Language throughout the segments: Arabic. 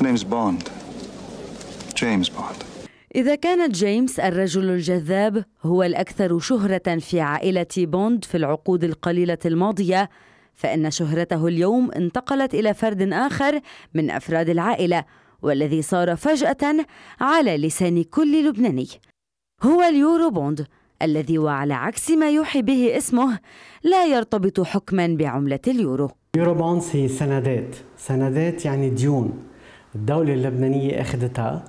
name's Bond. James Bond. إذا كان جيمس الرجل الجذاب هو الأكثر شهرة في عائلة بوند في العقود القليلة الماضية، فإن شهرته اليوم انتقلت إلى فرد آخر من أفراد العائلة، والذي صار فجأة على لسان كل لبناني. هو اليورو بوند، الذي وعلى عكس ما يوحي به اسمه لا يرتبط حكما بعملة اليورو. يورو بوند هي سندات، سندات يعني ديون الدولة اللبنانية أخذتها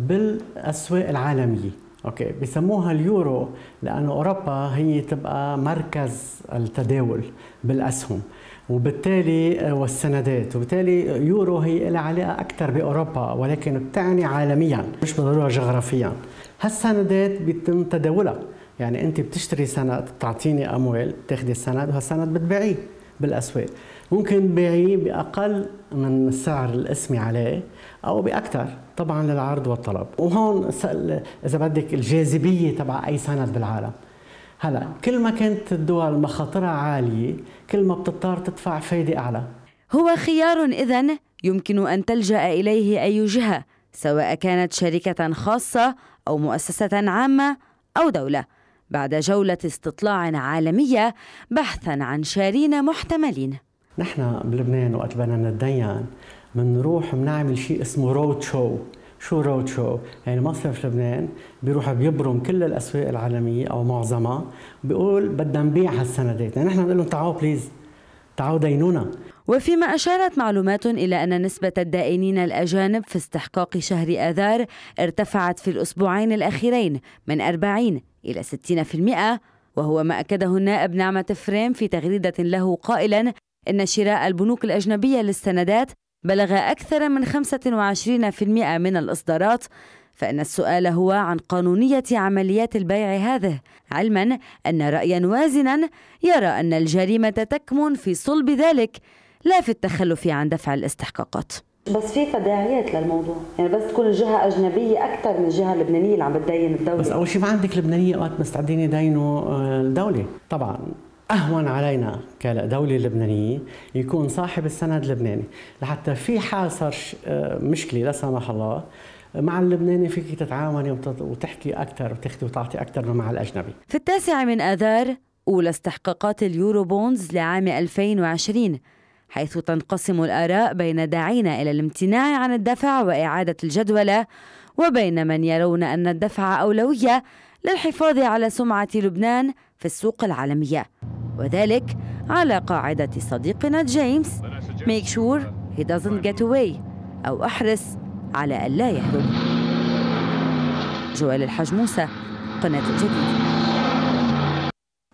بالأسواق العالمية اوكي بسموها اليورو لانه اوروبا هي تبقى مركز التداول بالاسهم وبالتالي آه، والسندات وبالتالي آه، يورو هي لها علاقه اكثر باوروبا ولكن بتعني عالميا مش بالضروره جغرافيا هالسندات بيتم تداولها يعني انت بتشتري سند بتعطيني اموال بتاخذي السند وهالسند بتبيعيه بالاسواق ممكن باعي باقل من السعر الاسمي عليه او باكثر طبعا للعرض والطلب وهون اذا بدك الجاذبيه تبع اي سند بالعالم هلا كل ما كانت الدول مخاطرها عاليه كل ما بتضطر تدفع فايده اعلى هو خيار اذا يمكن ان تلجا اليه اي جهه سواء كانت شركه خاصه او مؤسسه عامه او دوله بعد جولة استطلاع عالمية بحثا عن شارين محتملين نحن بلبنان وقت بدنا نتدين بنروح بنعمل شيء اسمه رود شو شو رود شو؟ يعني مصرف لبنان بيروح بيبرم كل الاسواق العالميه او معظمها بيقول بدنا نبيع هالسندات، يعني نحن بنقول لهم تعالوا بليز تعالوا دينونا وفيما أشارت معلومات إلى أن نسبة الدائنين الأجانب في استحقاق شهر آذار ارتفعت في الأسبوعين الأخيرين من 40 إلى 60% وهو ما أكده النائب نعمة فريم في تغريدة له قائلا إن شراء البنوك الأجنبية للسندات بلغ أكثر من 25% من الإصدارات فإن السؤال هو عن قانونية عمليات البيع هذه علما أن رأيا وازنا يرى أن الجريمة تكمن في صلب ذلك لا في التخلف عن دفع الاستحقاقات بس في تداعيات للموضوع يعني بس تكون الجهه اجنبيه اكثر من الجهه اللبنانيه اللي عم بتدين الدوله بس اول شيء ما عندك لبنانيه وقت مستعدين يدينوا آه، الدوله طبعا اهون علينا كدوله لبنانيه يكون صاحب السند لبناني لحتى في حال صار آه، مشكله لا سمح الله مع اللبناني فيك تتعاوني وتحكي اكثر وتاخذي وتعطي اكثر من مع الاجنبي في التاسع من اذار اولى استحقاقات اليورو بونز لعام 2020 حيث تنقسم الآراء بين داعين إلى الامتناع عن الدفع وإعادة الجدولة وبين من يرون أن الدفع أولوية للحفاظ على سمعة لبنان في السوق العالمية وذلك على قاعدة صديقنا جيمس make sure he doesn't get away أو احرص على ألا يهرب جوال الحج موسى قناة الجديد